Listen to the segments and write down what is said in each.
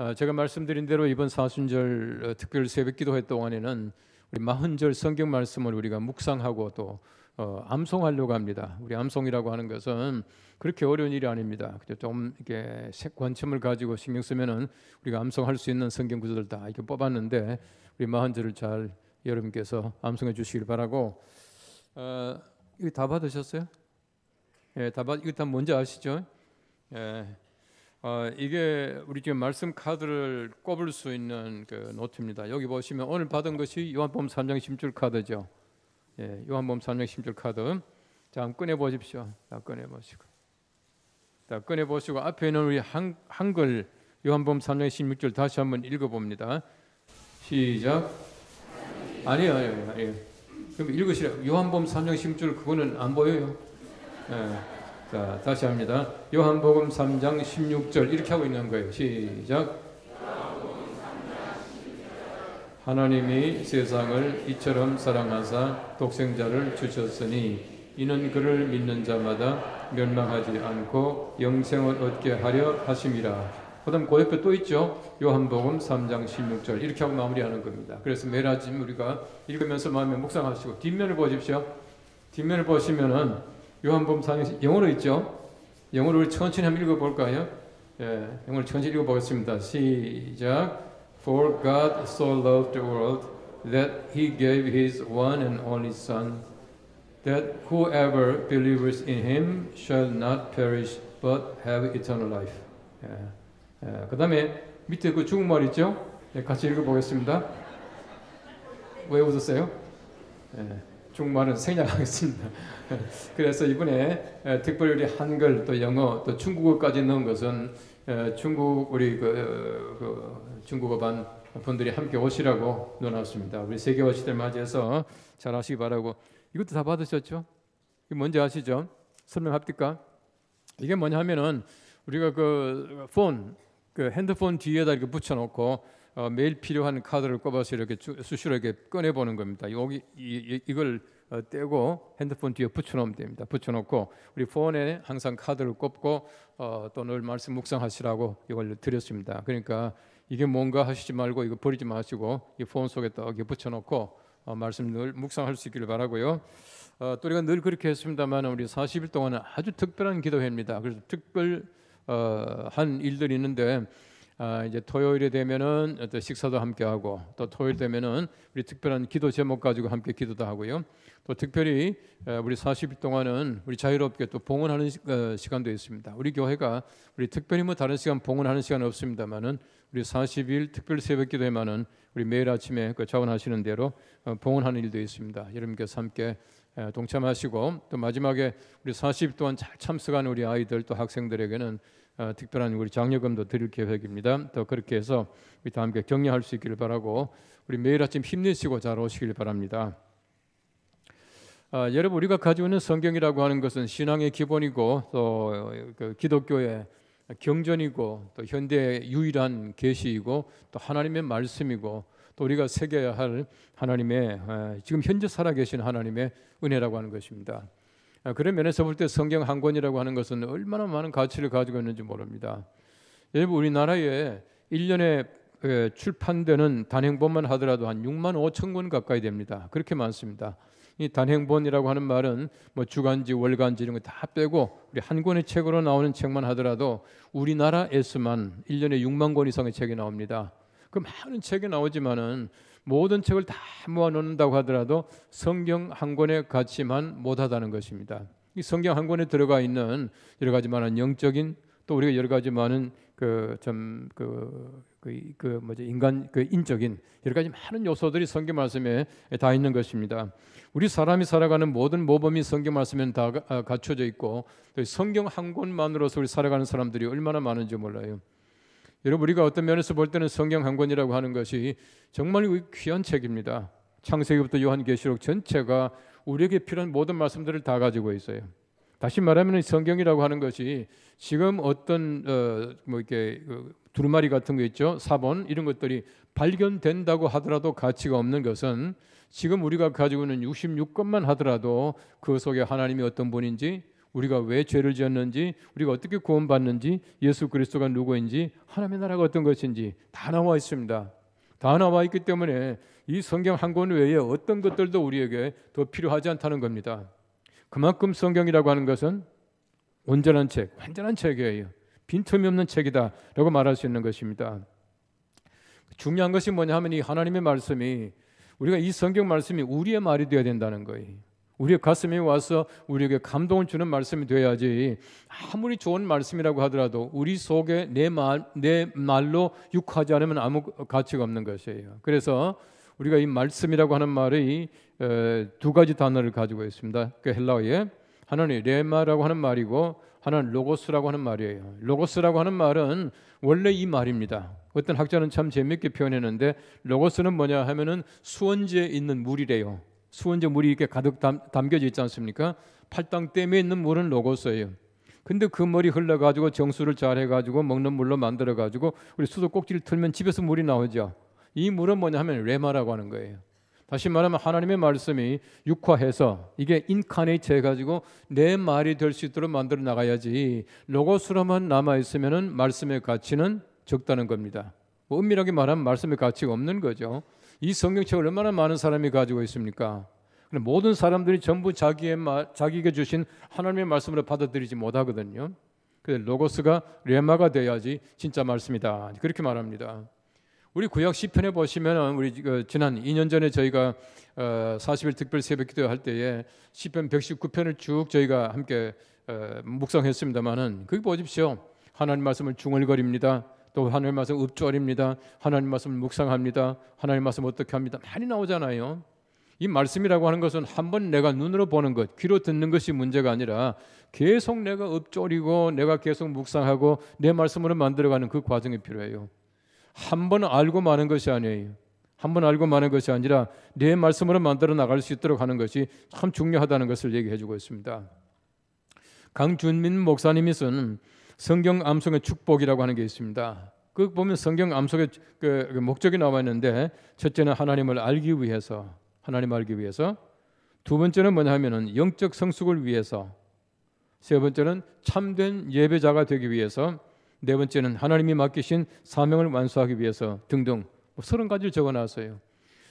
어, 제가 말씀드린 대로 이번 사순절 어, 특별 새벽 기도회 동안에는 우리 마흔절 성경 말씀을 우리가 묵상하고 또 어, 암송하려고 합니다. 우리 암송이라고 하는 것은 그렇게 어려운 일이 아닙니다. 좀 이렇게 관점을 가지고 신경 쓰면은 우리가 암송할 수 있는 성경 구절들 다 이렇게 뽑았는데 우리 마흔절을 잘 여러분께서 암송해 주시길 바라고 어, 이거 다 받으셨어요? 예, 다 받. 이거 다 뭔지 아시죠? 예. 어, 이게 우리 지금 말씀 카드를 꼽을 수 있는 그 노트입니다. 여기 보시면 오늘 받은 것이 요한복음 3장 심줄 카드죠. 예, 요한복음 3장 심줄 카드. 자, 한번 꺼내 보십시오. 자, 꺼내 보시고. 자, 꺼내 보시고 앞에 있는 우리 한, 한글 요한복음 3장 16절 다시 한번 읽어 봅니다. 시작. 아니요, 아니요, 아니요. 그럼 읽으시라. 요한복음 3장 1 6 그거는 안 보여요. 예. 자, 다시 합니다. 요한복음 3장 16절 이렇게 하고 있는 거예요. 시작. 하나님이 세상을 이처럼 사랑하사 독생자를 주셨으니 이는 그를 믿는 자마다 멸망하지 않고 영생을 얻게 하려 하심이라. 그다음 그 옆에 또 있죠. 요한복음 3장 16절 이렇게 하고 마무리하는 겁니다. 그래서 매일 아침 우리가 읽으면서 마음에 묵상하시고 뒷면을 보십시오. 뒷면을 보시면은 요한복음상에 영어로 있죠. 영어로 천천히 한번 읽어볼까요? 예, 영어로 천천히 읽어보겠습니다. 시작. For God so loved the world that He gave His one and only Son, that whoever believes in Him shall not perish but have eternal life. 예, 예, 그 다음에 밑에 그 중국말 있죠? 예, 같이 읽어보겠습니다. 왜 웃었어요? 예. 중말은 생략하겠습니다. 그래서 이번에 특별히 한글 또 영어 또 중국어까지 넣은 것은 중국 우리 그, 어, 그 중국어반 분들이 함께 오시라고 넣어놨습니다. 우리 세계화 시대 맞이해서 잘 하시기 바라고 이것도 다 받으셨죠? 이 뭔지 아시죠? 설명합니까? 이게 뭐냐 면은 우리가 그 폰, 그 핸드폰 뒤에다 이렇게 붙여놓고 어, 매일 필요한 카드를 꼽아서 이렇게 수시로 이렇게 꺼내보는 겁니다. 여기 이, 이, 이걸 어, 떼고 핸드폰 뒤에 붙여놓으면 됩니다. 붙여놓고 우리 폰에 항상 카드를 꼽고 어, 또늘 말씀 묵상하시라고 이걸 드렸습니다. 그러니까 이게 뭔가 하시지 말고 이거 버리지 마시고 이폰 속에 딱 붙여놓고 어, 말씀 늘 묵상할 수 있기를 바라고요. 어, 또 우리가 늘 그렇게 했습니다만 우리 40일 동안은 아주 특별한 기도회입니다. 그래서 특별 어, 일들이 있는데 아, 이제 토요일이 되면은 또 식사도 함께 하고 또 토요일 되면은 우리 특별한 기도 제목 가지고 함께 기도도 하고요. 또 특별히 어, 우리 40일 동안은 우리 자유롭게 또 봉헌하는 어, 시간도 있습니다. 우리 교회가 우리 특별히 뭐 다른 시간 봉헌하는 시간 없습니다만은 우리 40일 특별 새벽 기도에만은 우리 매일 아침에 그 자원하시는 대로 어, 봉헌하는 일도 있습니다. 여러분께서 함께 동참하시고 또 마지막에 우리 40일 동안 잘 참석한 우리 아이들 또 학생들에게는 어, 특별한 우리 장려금도 드릴 계획입니다. 더 그렇게 해서 우리 다 함께 격려할 수 있기를 바라고 우리 매일 아침 힘내시고 잘 오시길 바랍니다. 아, 여러분 우리가 가지고 있는 성경이라고 하는 것은 신앙의 기본이고 또그 기독교의 경전이고 또 현대의 유일한 계시이고 또 하나님의 말씀이고 또 우리가 새겨야 할 하나님의 아, 지금 현재 살아계신 하나님의 은혜라고 하는 것입니다. 아, 그런 면에서 볼 때 성경 한 권이라고 하는 것은 얼마나 많은 가치를 가지고 있는지 모릅니다. 여러분 우리나라에 1년에 출판되는 단행본만 하더라도 한 6만 5천 권 가까이 됩니다. 그렇게 많습니다. 이 단행본이라고 하는 말은 뭐 주간지, 월간지 이런 거 다 빼고 우리 한 권의 책으로 나오는 책만 하더라도 우리나라에서만 1년에 6만 권 이상의 책이 나옵니다. 그 많은 책이 나오지만은 모든 책을 다 모아놓는다고 하더라도 성경 한 권의 가치만 못하다는 것입니다. 이 성경 한 권에 들어가 있는 여러 가지 많은 영적인 또 우리가 여러 가지 많은 그참 그, 그, 그 뭐지 인간 그 인적인 여러 가지 많은 요소들이 성경 말씀에 다 있는 것입니다. 우리 사람이 살아가는 모든 모범이 성경 말씀에 다 아, 갖춰져 있고 또 성경 한 권만으로서 우리 살아가는 사람들이 얼마나 많은지 몰라요. 여러분 우리가 어떤 면에서 볼 때는 성경 한 권이라고 하는 것이 정말 귀한 책입니다. 창세기부터 요한계시록 전체가 우리에게 필요한 모든 말씀들을 다 가지고 있어요. 다시 말하면 성경이라고 하는 것이 지금 어떤 어, 뭐 이렇게 그 두루마리 같은 거 있죠 사본 이런 것들이 발견된다고 하더라도 가치가 없는 것은 지금 우리가 가지고 있는 66권만 하더라도 그 속에 하나님이 어떤 분인지 우리가 왜 죄를 지었는지, 우리가 어떻게 구원받는지, 예수 그리스도가 누구인지, 하나님의 나라가 어떤 것인지 다 나와 있습니다. 다 나와 있기 때문에 이 성경 한 권 외에 어떤 것들도 우리에게 더 필요하지 않다는 겁니다. 그만큼 성경이라고 하는 것은 온전한 책, 완전한 책이에요. 빈틈이 없는 책이다라고 말할 수 있는 것입니다. 중요한 것이 뭐냐 하면 이 하나님의 말씀이 우리가 이 성경 말씀이 우리의 말이 되어야 된다는 거예요. 우리의 가슴에 와서 우리에게 감동을 주는 말씀이 돼야지 아무리 좋은 말씀이라고 하더라도 우리 속에 내 말 내 말로 육하지 않으면 아무 가치가 없는 것이에요. 그래서 우리가 이 말씀이라고 하는 말의 두 가지 단어를 가지고 있습니다. 그 헬라어에 하나는 레마라고 하는 말이고 하나는 로고스라고 하는 말이에요. 로고스라고 하는 말은 원래 이 말입니다. 어떤 학자는 참 재미있게 표현했는데 로고스는 뭐냐 하면은 수원지에 있는 물이래요. 수은저 물이 이렇게 가득 담, 담겨져 있지 않습니까? 팔당 댐에 있는 물은 녹었어요. 근데 그 물이 흘러가지고 정수를 잘해가지고 먹는 물로 만들어가지고 우리 수도 꼭지를 틀면 집에서 물이 나오죠. 이 물은 뭐냐 하면 레마라고 하는 거예요. 다시 말하면 하나님의 말씀이 육화해서 이게 인카네이트 해가지고 내 말이 될 수 있도록 만들어 나가야지 로고스로만 남아 있으면 말씀의 가치는 적다는 겁니다. 뭐 은밀하게 말하면 말씀의 가치가 없는 거죠. 이 성경책을 얼마나 많은 사람이 가지고 있습니까? 모든 사람들이 전부 자기의 마, 자기가 주신 하나님의 말씀을 받아들이지 못하거든요. 그래서 로고스가 레마가 돼야지 진짜 말씀이다. 그렇게 말합니다. 우리 구약 시편에 보시면 우리 그 지난 2년 전에 저희가 40일 어, 특별 새벽기도 할 때에 시편 119편을 쭉 저희가 함께 어, 묵상했습니다만은 거기 보십시오. 하나님 말씀을 중얼거립니다. 또 하나님 말씀 읊조립니다. 하나님 말씀 묵상합니다. 하나님 말씀 어떻게 합니다. 많이 나오잖아요. 이 말씀이라고 하는 것은 한 번 내가 눈으로 보는 것, 귀로 듣는 것이 문제가 아니라 계속 내가 읊조리고 내가 계속 묵상하고 내 말씀으로 만들어가는 그 과정이 필요해요. 한 번 알고 마는 것이 아니에요. 한 번 알고 마는 것이 아니라 내 말씀으로 만들어 나갈 수 있도록 하는 것이 참 중요하다는 것을 얘기해주고 있습니다. 강준민 목사님이 쓴 성경 암송의 축복이라고 하는 게 있습니다. 그 보면 성경 암송의 그, 그 목적이 나와 있는데 첫째는 하나님을 알기 위해서 하나님 알기 위해서 두 번째는 뭐냐면은 영적 성숙을 위해서 세 번째는 참된 예배자가 되기 위해서 네 번째는 하나님이 맡기신 사명을 완수하기 위해서 등등 뭐 서른 뭐 가지를 적어놨어요.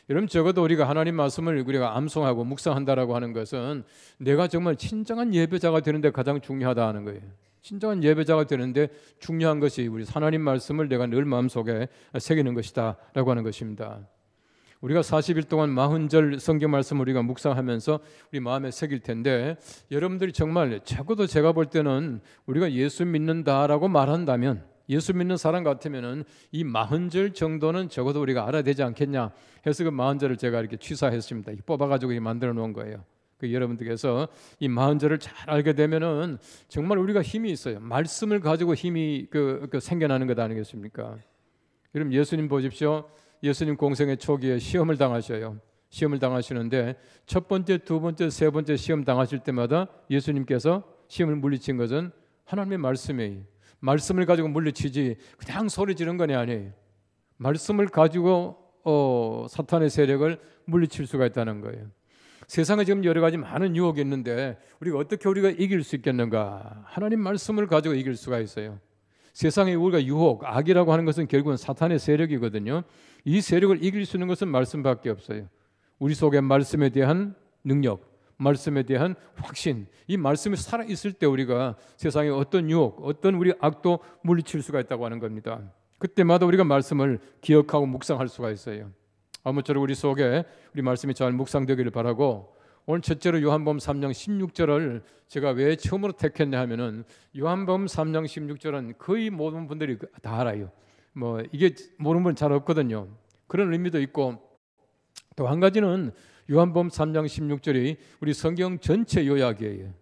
여러분 적어도 우리가 하나님 말씀을 우리가 암송하고 묵상한다라고 하는 것은 내가 정말 친정한 예배자가 되는데 가장 중요하다 하는 거예요. 진정한 예배자가 되는데 중요한 것이 우리 하나님 말씀을 내가 늘 마음속에 새기는 것이다라고 하는 것입니다. 우리가 40일 동안 마흔절 성경 말씀 우리가 묵상하면서 우리 마음에 새길 텐데 여러분들이 정말 적어도 제가 볼 때는 우리가 예수 믿는다라고 말한다면 예수 믿는 사람 같으면은 이 마흔절 정도는 적어도 우리가 알아야 되지 않겠냐 해서 그 마흔절을 제가 이렇게 취사했습니다. 뽑아가지고 만들어 놓은 거예요. 그 여러분들께서 이 마흔절을 잘 알게 되면은 정말 우리가 힘이 있어요. 말씀을 가지고 힘이 그, 그 생겨나는 것 아니겠습니까? 여러 예수님 보십시오. 예수님 공생의 초기에 시험을 당하셔요. 시험을 당하시는데 첫 번째, 두 번째, 세 번째 시험 당하실 때마다 예수님께서 시험을 물리친 것은 하나님의 말씀이에요. 말씀을 가지고 물리치지 그냥 소리 지른 건 아니에요. 말씀을 가지고 어, 사탄의 세력을 물리칠 수가 있다는 거예요. 세상에 지금 여러 가지 많은 유혹이 있는데 우리가 어떻게 우리가 이길 수 있겠는가? 하나님 말씀을 가지고 이길 수가 있어요. 세상에 우리가 유혹, 악이라고 하는 것은 결국은 사탄의 세력이거든요. 이 세력을 이길 수 있는 것은 말씀밖에 없어요. 우리 속에 말씀에 대한 능력, 말씀에 대한 확신, 이 말씀이 살아 있을 때 우리가 세상에 어떤 유혹, 어떤 우리 악도 물리칠 수가 있다고 하는 겁니다. 그때마다 우리가 말씀을 기억하고 묵상할 수가 있어요. 아무쪼록 우리 속에 우리 말씀이 잘 묵상되기를 바라고 오늘 첫째로 요한범 3장 16절을 제가 왜 처음으로 택했냐 하면은 요한범 3장 16절은 거의 모든 분들이 그 다 알아요. 뭐 이게 모르는 분 잘 없거든요. 그런 의미도 있고 또 한 가지는 요한범 3장 16절이 우리 성경 전체 요약이에요.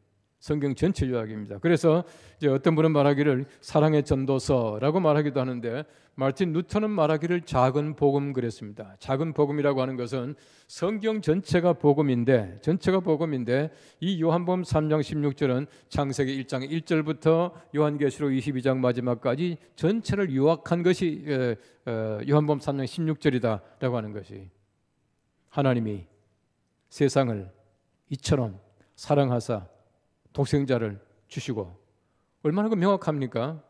성경 전체 요약입니다. 그래서 이제 어떤 분은 말하기를 사랑의 전도서라고 말하기도 하는데 마틴 루터는 말하기를 작은 복음 그랬습니다. 작은 복음이라고 하는 것은 성경 전체가 복음인데 전체가 복음인데 이 요한복음 3장 16절은 창세기 1장 1절부터 요한계시록 22장 마지막까지 전체를 요약한 것이 요한복음 3장 16절이다라고 하는 것이 하나님이 세상을 이처럼 사랑하사 독생자를 주시고 얼마나 그 명확합니까?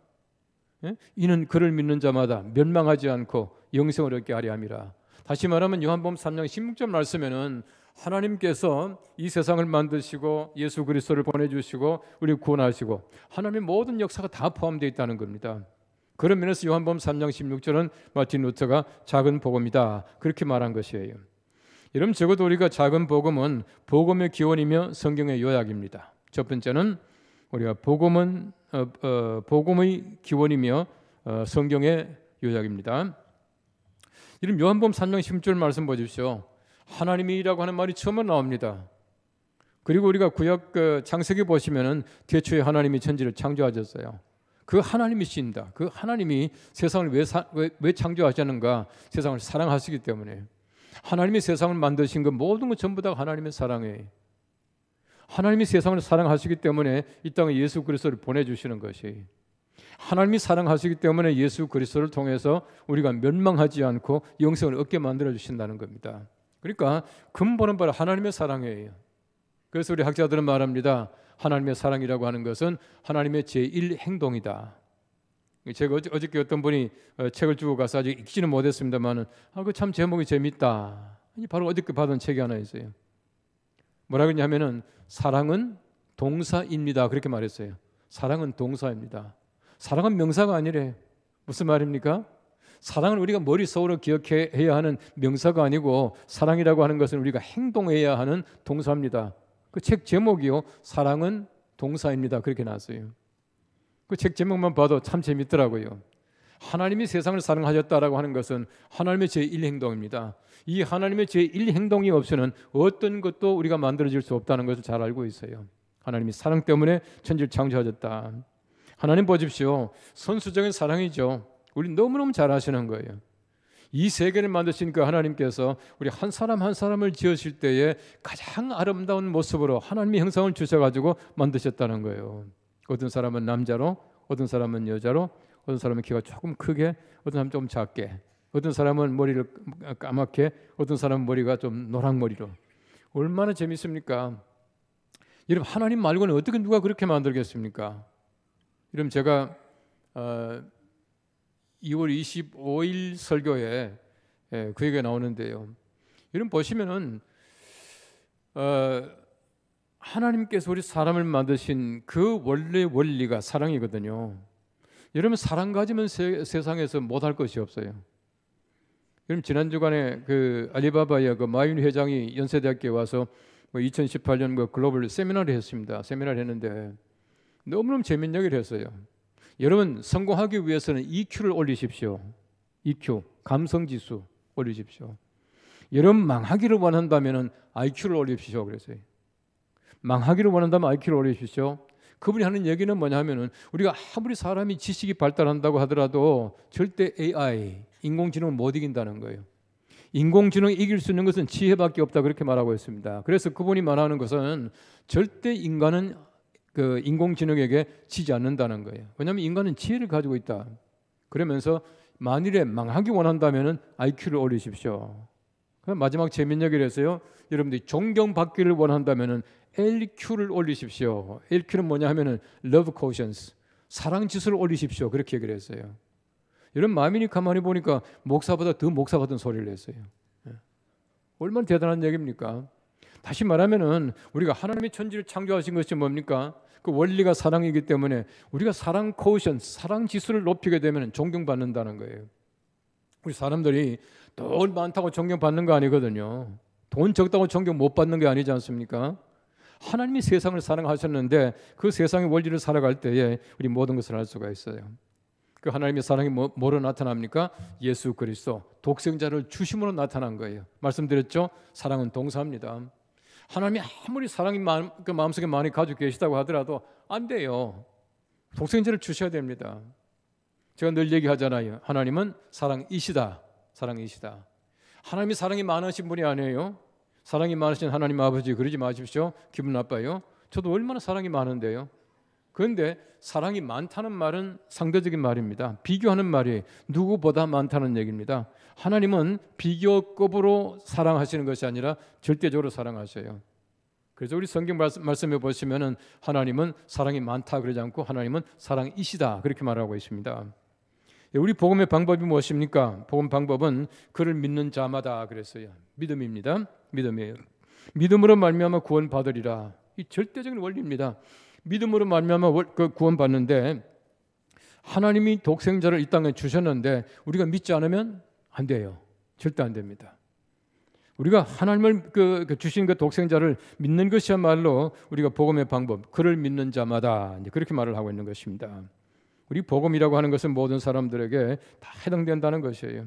예? 이는 그를 믿는 자마다 멸망하지 않고 영생을 얻게 하리 함이라. 다시 말하면 요한복음 3장 16절 말씀에는 하나님께서 이 세상을 만드시고 예수 그리스도를 보내 주시고 우리 구원하시고 하나님의 모든 역사가 다 포함되어 있다는 겁니다. 그런 면에서 요한복음 3장 16절은 마틴 루터가 작은 복음이다 그렇게 말한 것이에요. 여러분 적어도 우리가 작은 복음은 복음의 기원이며 성경의 요약입니다. 첫 번째는 우리가 복음은 어, 어, 복음의 기원이며 어, 성경의 요약입니다. 이름 요한복음 3장 10절 말씀 보십시오. 하나님이라고 하는 말이 처음에 나옵니다. 그리고 우리가 구약 장세기 그 보시면은 대초에 하나님이 천지를 창조하셨어요. 그 하나님이신다. 그 하나님이 세상을 왜, 사, 왜, 왜 창조하셨는가? 세상을 사랑하시기 때문에. 하나님이 세상을 만드신 것 그 모든 것 전부 다 하나님의 사랑이에요. 하나님이 세상을 사랑하시기 때문에 이 땅에 예수 그리스도를 보내주시는 것이 하나님이 사랑하시기 때문에 예수 그리스도를 통해서 우리가 멸망하지 않고 영생을 얻게 만들어 주신다는 겁니다. 그러니까 근본은 바로 하나님의 사랑이에요. 그래서 우리 학자들은 말합니다. 하나님의 사랑이라고 하는 것은 하나님의 제1 행동이다. 제가 어저께 어떤 분이 어, 책을 주고 가서 아직 읽지는 못했습니다만 아, 그 참 제목이 재밌다. 바로 어저께 받은 책이 하나 있어요. 뭐라 그러냐면은 사랑은 동사입니다. 그렇게 말했어요. 사랑은 동사입니다. 사랑은 명사가 아니래. 무슨 말입니까? 사랑은 우리가 머릿속으로 기억해야 하는 명사가 아니고 사랑이라고 하는 것은 우리가 행동해야 하는 동사입니다. 그 책 제목이요. 사랑은 동사입니다. 그렇게 나왔어요. 그 책 제목만 봐도 참 재밌더라고요. 하나님이 세상을 사랑하셨다라고 하는 것은 하나님의 제1행동입니다. 이 하나님의 제1행동이 없이는 어떤 것도 우리가 만들어질 수 없다는 것을 잘 알고 있어요. 하나님이 사랑 때문에 천지를 창조하셨다. 하나님 보십시오. 선수적인 사랑이죠. 우리 너무너무 잘 아시는 거예요. 이 세계를 만드신 그 하나님께서 우리 한 사람 한 사람을 지으실 때에 가장 아름다운 모습으로 하나님의 형상을 주셔가지고 만드셨다는 거예요. 어떤 사람은 남자로, 어떤 사람은 여자로, 어떤 사람은 키가 조금 크게, 어떤 사람은 좀 작게, 어떤 사람은 머리를 까맣게, 어떤 사람은 머리가 좀 노랑 머리로. 얼마나 재밌습니까? 여러분 하나님 말고는 어떻게 누가 그렇게 만들겠습니까? 여러분 제가 어, 2월 25일 설교에 예, 그 얘기가 나오는데요. 여러분 보시면은 어, 하나님께서 우리 사람을 만드신 그 원래 원리가 사랑이거든요. 여러분 사랑 가지면 세, 상에서 못할 것이 없어요. 여러 지난 주간에 그 알리바바의 그 마윈 회장이 연세대학교에 와서 뭐 2018년 그 글로벌 세미나를 했습니다. 세미나를 했는데 너무너무 재밌는 얘기를 했어요. 여러분 성공하기 위해서는 EQ를 올리십시오. EQ 감성 지수 올리십시오. 여러분 망하기를 원한다면은 IQ를 올리십시오. 그랬어 망하기를 원한다면 IQ를 올리십시오. 그분이 하는 얘기는 뭐냐 하면은 우리가 아무리 사람이 지식이 발달한다고 하더라도 절대 AI, 인공지능은 못 이긴다는 거예요. 인공지능이 이길 수 있는 것은 지혜밖에 없다 그렇게 말하고 있습니다. 그래서 그분이 말하는 것은 절대 인간은 그 인공지능에게 지지 않는다는 거예요. 왜냐하면 인간은 지혜를 가지고 있다. 그러면서 만일에 망하기 원한다면은 IQ를 올리십시오. 그럼 마지막 재민 얘기를 했어요 여러분들이 존경받기를 원한다면은 LQ를 올리십시오. LQ는 뭐냐 하면은 love quotients. 사랑 지수를 올리십시오. 그렇게 얘기를 했어요. 이런 마민이 가만히 보니까 목사보다 더 목사 같은 소리를 했어요. 예. 얼마나 대단한 얘기입니까? 다시 말하면은 우리가 하나님의 천지를 창조하신 것이 뭡니까? 그 원리가 사랑이기 때문에 우리가 사랑 코션, 사랑 지수를 높이게 되면 존경받는다는 거예요. 우리 사람들이 돈 많다고 존경받는 거 아니거든요. 돈 적다고 존경 못 받는 게 아니지 않습니까? 하나님이 세상을 사랑하셨는데 그 세상의 원리를 살아갈 때에 우리 모든 것을 알 수가 있어요. 그 하나님의 사랑이 뭐, 뭐로 나타납니까? 예수 그리스도 독생자를 주심으로 나타난 거예요. 말씀드렸죠? 사랑은 동사입니다. 하나님이 아무리 사랑이 마음, 그 마음속에 많이 가지고 계시다고 하더라도 안 돼요. 독생자를 주셔야 됩니다. 제가 늘 얘기하잖아요. 하나님은 사랑이시다. 사랑이시다. 하나님이 사랑이 많으신 분이 아니에요. 사랑이 많으신 하나님 아버지 그러지 마십시오. 기분 나빠요. 저도 얼마나 사랑이 많은데요. 그런데 사랑이 많다는 말은 상대적인 말입니다. 비교하는 말이 누구보다 많다는 얘기입니다. 하나님은 비교급으로 사랑하시는 것이 아니라 절대적으로 사랑하셔요. 그래서 우리 성경 말씀, 에 보시면은 하나님은 사랑이 많다 그러지 않고 하나님은 사랑이시다 그렇게 말하고 있습니다. 예, 우리 복음의 방법이 무엇입니까? 복음 방법은 그를 믿는 자마다 그랬어요. 믿음입니다. 믿음이에요. 믿음으로 말미암아 구원 받으리라. 이 절대적인 원리입니다. 믿음으로 말미암아 그 구원 받는데 하나님이 독생자를 이 땅에 주셨는데 우리가 믿지 않으면 안 돼요. 절대 안 됩니다. 우리가 하나님을 그, 그 주신 그 독생자를 믿는 것이야말로 우리가 복음의 방법, 그를 믿는 자마다 그렇게 말을 하고 있는 것입니다. 우리 복음이라고 하는 것은 모든 사람들에게 다 해당된다는 것이에요.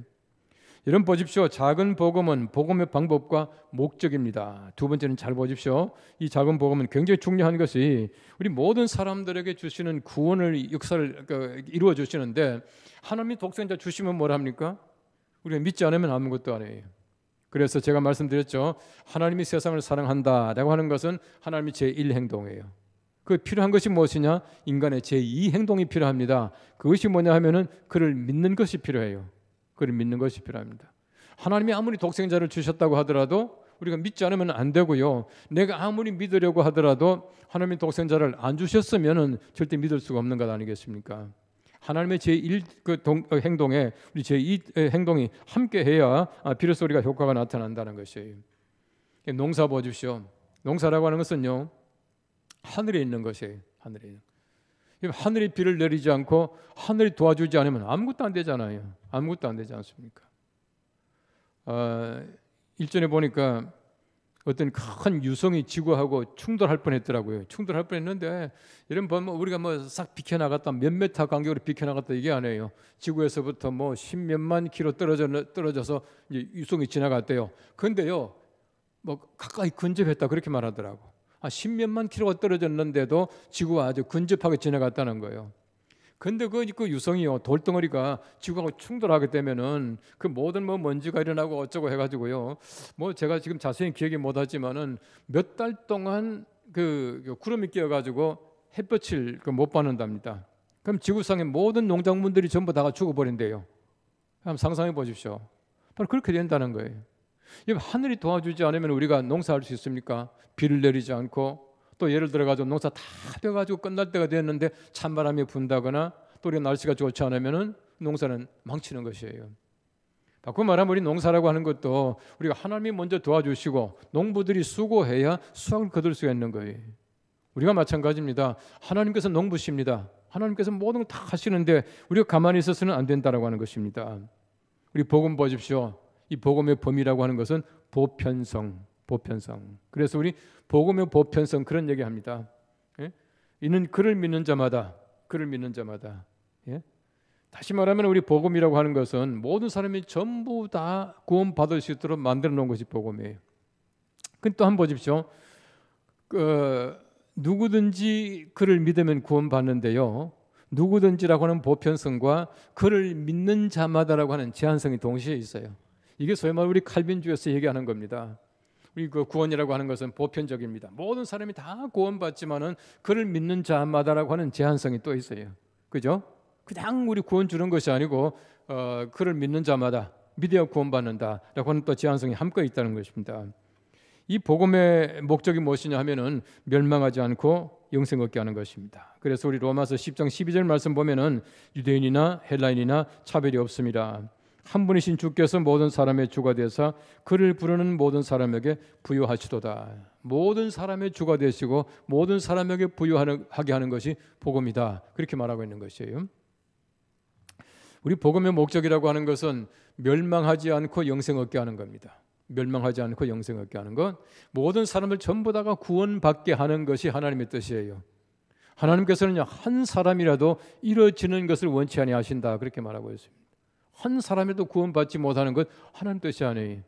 여러 보십시오. 작은 복음은 복음의 방법과 목적입니다. 두 번째는 잘 보십시오. 이 작은 복음은 굉장히 중요한 것이 우리 모든 사람들에게 주시는 구원을 역사를 그, 이루어 주시는데 하나님이 독생자 주시면 뭘 합니까? 우리가 믿지 않으면 아무것도 아니에요. 그래서 제가 말씀드렸죠. 하나님이 세상을 사랑한다라고 하는 것은 하나님이 제1 행동이에요. 그 필요한 것이 무엇이냐? 인간의 제2 행동이 필요합니다. 그것이 뭐냐 하면은 그를 믿는 것이 필요해요. 그를 믿는 것이 필요합니다. 하나님이 아무리 독생자를 주셨다고 하더라도 우리가 믿지 않으면 안 되고요. 내가 아무리 믿으려고 하더라도 하나님이 독생자를 안 주셨으면은 절대 믿을 수가 없는 것 아니겠습니까? 하나님의 제1그 어, 행동에 우리 제2 행동이 함께 해야 아, 비로소 우리가 효과가 나타난다는 것이에요. 농사 보십시오. 농사라고 하는 것은요. 하늘에 있는 것이에요. 하늘에 있는. 하늘이 비를 내리지 않고 하늘이 도와주지 않으면 아무것도 안 되잖아요. 아무것도 안 되지 않습니까? 어, 일전에 보니까 어떤 큰 유성이 지구하고 충돌할 뻔했더라고요. 충돌할 뻔했는데 이런 보면 뭐 우리가 뭐 싹 비켜나갔다 몇 메타 간격으로 비켜나갔다 이게 아니에요. 지구에서부터 뭐 십몇만 킬로 떨어져 떨어져서 유성이 지나갔대요. 근데요, 뭐 가까이 근접했다 그렇게 말하더라고. 아, 십몇만 킬로가 떨어졌는데도 지구가 아주 근접하게 지나갔다는 거예요. 근데 그, 그 유성이요 돌덩어리가 지구하고 충돌하게 되면은 그 모든 뭐 먼지가 일어나고 어쩌고 해가지고요 뭐 제가 지금 자세히 기억이 못하지만은 몇 달 동안 그, 그 구름이 끼어가지고 햇볕을 그 못 받는답니다. 그럼 지구상의 모든 농작물들이 전부 다가 죽어버린대요. 한번 상상해 보십시오. 바로 그렇게 된다는 거예요. 하늘이 도와주지 않으면 우리가 농사할 수 있습니까? 비를 내리지 않고 또 예를 들어가지고 농사 다 돼가지고 끝날 때가 됐는데 찬바람이 분다거나 또 우리 날씨가 좋지 않으면은 농사는 망치는 것이에요. 바꾸 그 말하면 우리 농사라고 하는 것도 우리가 하나님이 먼저 도와주시고 농부들이 수고해야 수확을 거둘 수 있는 거예요. 우리가 마찬가지입니다. 하나님께서 농부십니다. 하나님께서 모든 걸 다 하시는데 우리가 가만히 있어서는 안 된다라고 하는 것입니다. 우리 복음 보십시오. 이 복음의 범위라고 하는 것은 보편성, 보편성. 그래서 우리 복음의 보편성 그런 얘기합니다. 예? 이는 그를 믿는 자마다, 그를 믿는 자마다. 예? 다시 말하면 우리 복음이라고 하는 것은 모든 사람이 전부 다 구원 받을 수 있도록 만들어 놓은 것이 복음이에요. 근또한 보십시오. 그, 누구든지 그를 믿으면 구원 받는데요. 누구든지라고 하는 보편성과 그를 믿는 자마다라고 하는 제한성이 동시에 있어요. 이게 소위 말 우리 칼빈주에서 얘기하는 겁니다. 우리 그 구원이라고 하는 것은 보편적입니다. 모든 사람이 다 구원받지만은 그를 믿는 자마다라고 하는 제한성이 또 있어요. 그죠? 그냥 우리 구원 주는 것이 아니고 어, 그를 믿는 자마다 믿어야 구원받는다라고 하는 또 제한성이 함께 있다는 것입니다. 이 복음의 목적이 무엇이냐 하면은 멸망하지 않고 영생 얻게 하는 것입니다. 그래서 우리 로마서 10장 12절 말씀 보면은 유대인이나 헬라인이나 차별이 없습니다. 한 분이신 주께서 모든 사람의 주가 되사 그를 부르는 모든 사람에게 부여하시도다. 모든 사람의 주가 되시고 모든 사람에게 부여하게 하는 것이 복음이다. 그렇게 말하고 있는 것이에요. 우리 복음의 목적이라고 하는 것은 멸망하지 않고 영생 얻게 하는 겁니다. 멸망하지 않고 영생 얻게 하는 것, 모든 사람을 전부 다가 구원받게 하는 것이 하나님의 뜻이에요. 하나님께서는 한 사람이라도 이루어지는 것을 원치 아니하신다 그렇게 말하고 있습니다. 한 사람에도 구원받지 못하는 것 하나님 뜻이 아니에요.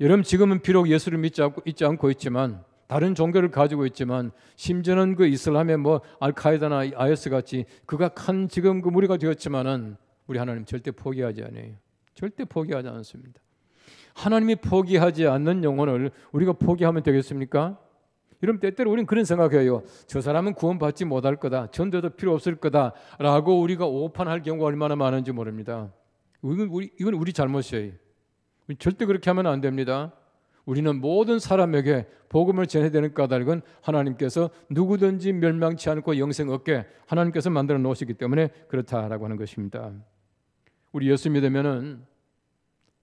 여러분 지금은 비록 예수를 믿지 않고, 있지 않고 있지만 다른 종교를 가지고 있지만 심지어는 그 이슬람의 뭐 알카이다나 아이 같이 그각한 지금 그 무리가 되었지만은 우리 하나님 절대 포기하지 않아요. 절대 포기하지 않습니다. 하나님이 포기하지 않는 영혼을 우리가 포기하면 되겠습니까? 이런 때때로 우리는 그런 생각해요. 저 사람은 구원받지 못할 거다. 전도도 필요 없을 거다라고 우리가 오판할 경우가 얼마나 많은지 모릅니다. 이건 우리, 이건 우리 잘못이에요. 절대 그렇게 하면 안 됩니다. 우리는 모든 사람에게 복음을 전해야 되는 까닭은 하나님께서 누구든지 멸망치 않고 영생 얻게 하나님께서 만들어 놓으시기 때문에 그렇다라고 하는 것입니다. 우리 예수 믿으면은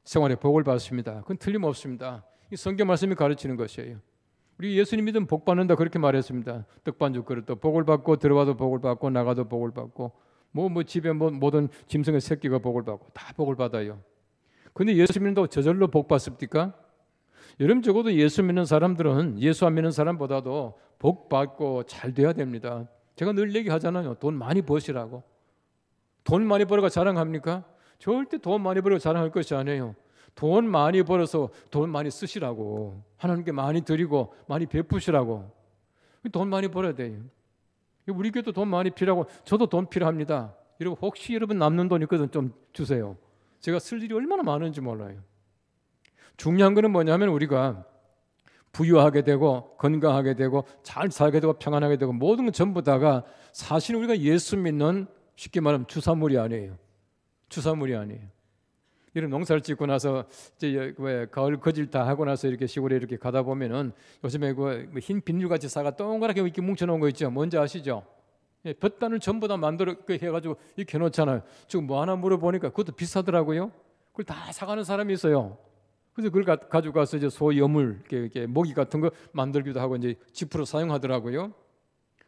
생활에 복을 받습니다. 그건 틀림없습니다. 이 성경 말씀이 가르치는 것이에요. 우리 예수님 믿으면 복 받는다 그렇게 말했습니다. 떡반죽 그릇도 복을 받고 들어와도 복을 받고 나가도 복을 받고 뭐뭐 뭐 집에 뭐 모든 짐승의 새끼가 복을 받고 다 복을 받아요. 근데 예수 믿는다고 저절로 복 받습니까? 여러분 적어도 예수 믿는 사람들은 예수 안 믿는 사람보다도 복 받고 잘 돼야 됩니다. 제가 늘 얘기하잖아요. 돈 많이 버시라고. 돈 많이 벌어가 자랑합니까? 절대 돈 많이 벌어 자랑할 것이 아니에요. 돈 많이 벌어서 돈 많이 쓰시라고. 하나님께 많이 드리고 많이 베푸시라고. 돈 많이 벌어야 돼요. 우리 교도 돈 많이 필요하고 저도 돈 필요합니다. 여러분 혹시 여러분 남는 돈 있거든 좀 주세요. 제가 쓸 일이 얼마나 많은지 몰라요. 중요한 거는 뭐냐면 우리가 부유하게 되고 건강하게 되고 잘 살게 되고 평안하게 되고 모든 건 전부 다가 사실 우리가 예수 믿는 쉽게 말하면 주사물이 아니에요. 주사물이 아니에요. 이런 농사를 짓고 나서 이제 왜 가을 거질 다 하고 나서 이렇게 시골에 이렇게 가다 보면은 요즘에 그흰 뭐 빗류같이 사가 동그랗게 이렇게 뭉쳐놓은 거 있죠. 뭔지 아시죠? 예, 볕단을 전부 다 만들어 그 해가지고 이렇게 해놓잖아요. 지금 뭐 하나 물어보니까 그것도 비싸더라고요. 그걸 다 사가는 사람이 있어요. 그래서 그걸 가, 가지고 가서 이제 소염물 이렇게, 이렇게 모기 같은 거 만들기도 하고 이제 집으로 사용하더라고요.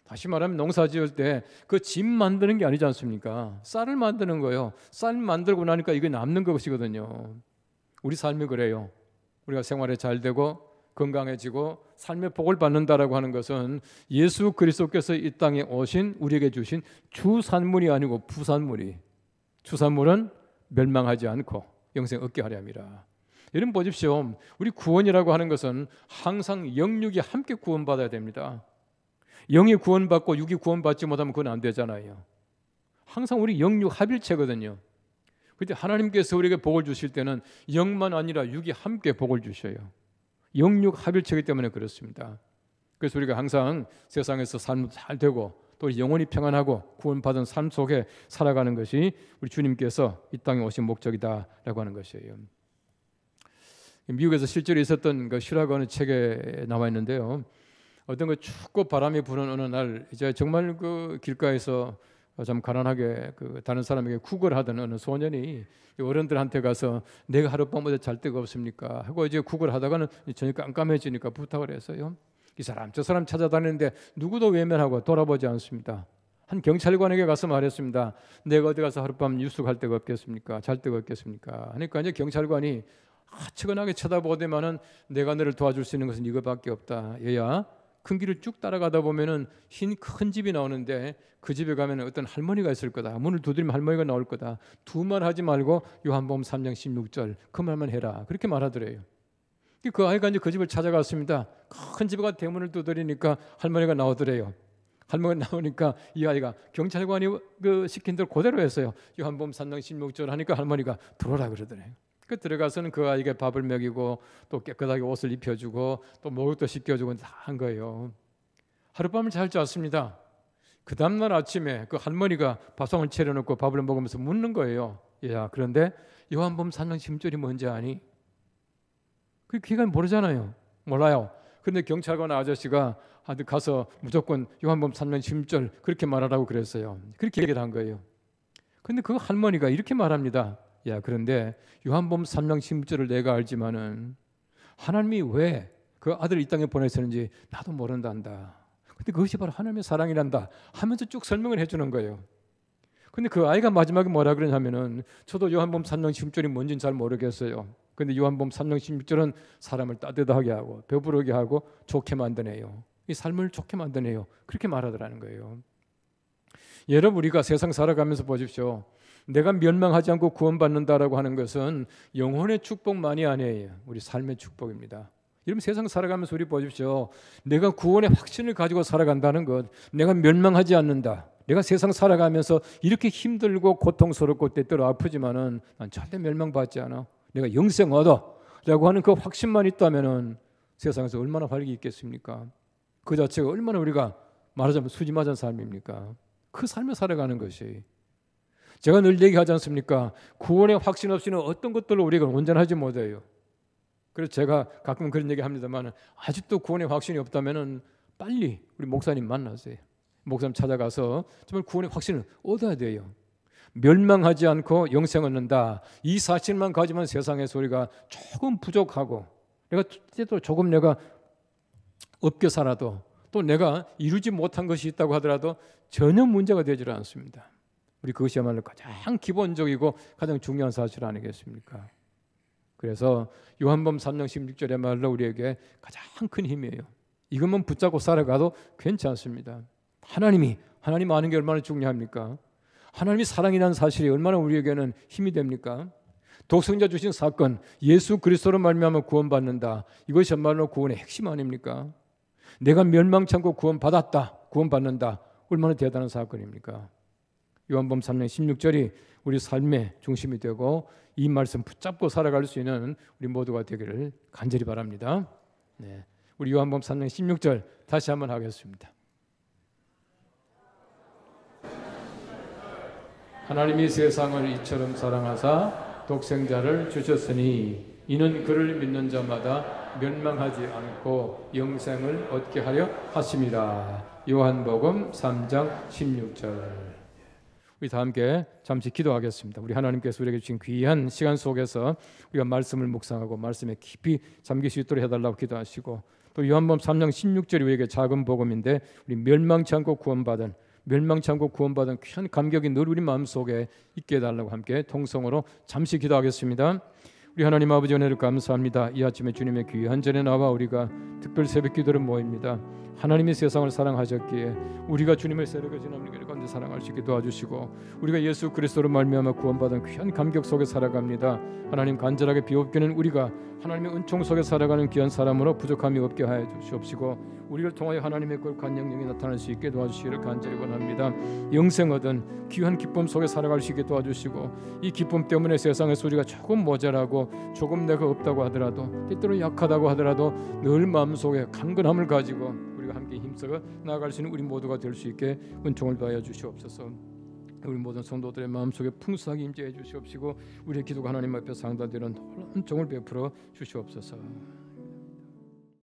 다시 말하면 농사 지을 때 그 집 만드는 게 아니지 않습니까? 쌀을 만드는 거예요. 쌀 만들고 나니까 이게 남는 것이거든요. 우리 삶이 그래요. 우리가 생활에 잘 되고 건강해지고 삶의 복을 받는다라고 하는 것은 예수 그리스도께서 이 땅에 오신 우리에게 주신 주산물이 아니고 부산물이 주산물은 멸망하지 않고 영생 얻게 하려 함이라. 여러분 보십시오. 우리 구원이라고 하는 것은 항상 영육이 함께 구원받아야 됩니다. 영이 구원받고 육이 구원받지 못하면 그건 안 되잖아요. 항상 우리 영육 합일체거든요. 그때 하나님께서 우리에게 복을 주실 때는 영만 아니라 육이 함께 복을 주셔요. 영육 합일체이기 때문에 그렇습니다. 그래서 우리가 항상 세상에서 삶잘 되고 또 영원히 평안하고 구원받은 삶 속에 살아가는 것이 우리 주님께서 이 땅에 오신 목적이다라고 하는 것이에요. 미국에서 실제로 있었던 그 슈라고 하는 책에 나와 있는데요. 어떤 그 춥고 바람이 부는 어느 날 이제 정말 그 길가에서 좀 가난하게 그 다른 사람에게 구걸 하던 어느 소년이 어른들한테 가서 내가 하룻밤마잘 데가 없습니까 하고 이제 구걸 하다가는 전혀 깜깜해지니까 부탁을 했어요. 이 사람 저 사람 찾아다니는데 누구도 외면하고 돌아보지 않습니다. 한 경찰관에게 가서 말했습니다. 내가 어디 가서 하룻밤 뉴스 갈 데가 없겠습니까? 잘 데가 없겠습니까? 하니까 이제 경찰관이 하측은하게 아, 쳐다보더만은 내가 너를 도와줄 수 있는 것은 이거밖에 없다. 얘야 큰 길을 쭉 따라가다 보면은 흰 큰 집이 나오는데 그 집에 가면 어떤 할머니가 있을 거다. 문을 두드리면 할머니가 나올 거다. 두 말 하지 말고 요한복음 3장 16절 그 말만 해라. 그렇게 말하더래요. 그 아이가 이제 그 집을 찾아갔습니다. 큰 집에 가 대문을 두드리니까 할머니가 나오더래요. 할머니가 나오니까 이 아이가 경찰관이 그 시킨 대로 그대로 했어요. 요한복음 3장 16절 하니까 할머니가 들어라 그러더래요. 그 들어가서는 그 아이가 밥을 먹이고 또 깨끗하게 옷을 입혀주고 또 목욕도 시켜주고 다 한 거예요. 하룻밤을 잘 잤습니다. 그 다음날 아침에 그 할머니가 밥상을 차려놓고 밥을 먹으면서 묻는 거예요. 야 그런데 요한범 사냥 심절이 뭔지 아니? 그 기간 모르잖아요. 몰라요. 근데 경찰관 아저씨가 가서 무조건 요한범 3년 심절 그렇게 말하라고 그랬어요. 그렇게 얘기를 한 거예요. 근데 그 할머니가 이렇게 말합니다. 야, 그런데 요한복음 3장 16절을 내가 알지만은 하나님이 왜 그 아들을 이 땅에 보내셨는지 나도 모른단다. 근데 그것이 바로 하나님의 사랑이란다 하면서 쭉 설명을 해 주는 거예요. 근데 그 아이가 마지막에 뭐라 그러냐면은 저도 요한복음 3장 16절이 뭔지는 잘 모르겠어요. 근데 요한복음 3장 16절은 사람을 따뜻하게 하고 배부르게 하고 좋게 만드네요. 이 삶을 좋게 만드네요. 그렇게 말하더라는 거예요. 여러분 우리가 세상 살아가면서 보십시오. 내가 멸망하지 않고 구원받는다라고 하는 것은 영혼의 축복만이 아니에요. 우리 삶의 축복입니다. 여러분 세상 살아가면서 우리 보십시오. 내가 구원의 확신을 가지고 살아간다는 것, 내가 멸망하지 않는다. 내가 세상 살아가면서 이렇게 힘들고 고통스럽고 때때로 아프지만은 난 절대 멸망받지 않아. 내가 영생 얻어라고 하는 그 확신만 있다면은 세상에서 얼마나 활기 있겠습니까? 그 자체가 얼마나 우리가 말하자면 수지 맞은 삶입니까? 그 삶을 살아가는 것이 제가 늘 얘기하지 않습니까? 구원의 확신 없이는 어떤 것들로 우리가 온전하지 못해요. 그래서 제가 가끔 그런 얘기 합니다만 아직도 구원의 확신이 없다면은 빨리 우리 목사님 만나세요. 목사님 찾아가서 정말 구원의 확신을 얻어야 돼요. 멸망하지 않고 영생 얻는다. 이 사실만 가지면 세상의 소리가 조금 부족하고 내가 또 조금 내가 업게 살아도 또 내가 이루지 못한 것이 있다고 하더라도 전혀 문제가 되질 않습니다. 우리 그것이야말로 가장 기본적이고 가장 중요한 사실 아니겠습니까? 그래서 요한범 3장 16절에 말로 우리에게 가장 큰 힘이에요. 이것만 붙잡고 살아가도 괜찮습니다. 하나님이 하나님 아는 게 얼마나 중요합니까? 하나님이 사랑이라는 사실이 얼마나 우리에게는 힘이 됩니까? 독성자 주신 사건 예수 그리스도로 말미암아 구원받는다. 이것이 정말로 구원의 핵심 아닙니까? 내가 멸망치 고 구원받았다. 구원받는다. 얼마나 대단한 사건입니까? 요한범 3장 16절이 우리 삶의 중심이 되고 이 말씀 붙잡고 살아갈 수 있는 우리 모두가 되기를 간절히 바랍니다. 네. 우리 요한범 3장 16절 다시 한번 하겠습니다. 하나님이 세상을 이처럼 사랑하사 독생자를 주셨으니 이는 그를 믿는 자마다 멸망하지 않고 영생을 얻게 하려 하심이라. 요한복음 3장 16절. 우리 다 함께 잠시 기도하겠습니다. 우리 하나님께서 우리에게 주신 귀한 시간 속에서 우리가 말씀을 묵상하고 말씀에 깊이 잠길 수 있도록 해달라고 기도하시고 또요한복 3장 16절이 우리에게 작은 복음인데 우리 멸망치 않고 구원받은 멸망치 않고 구원받은 큰 감격이 늘 우리 마음속에 있게 해달라고 함께 통성으로 잠시 기도하겠습니다. 우리 하나님 아버지 은혜를 감사합니다. 이 아침에 주님의 귀한 전에 나와 우리가 특별 새벽 기도를 모입니다. 하나님이 세상을 사랑하셨기에 우리가 주님의 세력을 지나는 길을 건데 사랑할 수 있게 도와주시고 우리가 예수 그리스도로 말미암아 구원받은 귀한 감격 속에 살아갑니다. 하나님 간절하게 비옵기는 우리가 하나님의 은총 속에 살아가는 귀한 사람으로 부족함이 없게 하여 주시옵시고 우리를 통하여 하나님의 거룩한 영령이 나타날 수 있게 도와주시기를 간절히 원합니다. 영생 얻은 귀한 기쁨 속에 살아갈 수 있게 도와주시고 이 기쁨 때문에 세상의 소리가 조금 모자라고 조금 내가 없다고 하더라도 때때로 약하다고 하더라도 늘 마음속에 강건함을 가지고 우리가 함께 힘써 나아갈 수 있는 우리 모두가 될 수 있게 은총을 더하 주시옵소서. 우리 모든 성도들의 마음속에 풍성하게 임재해 주시옵시고 우리의 기도가 하나님 앞에 상단되는 은총을 베풀어 주시옵소서.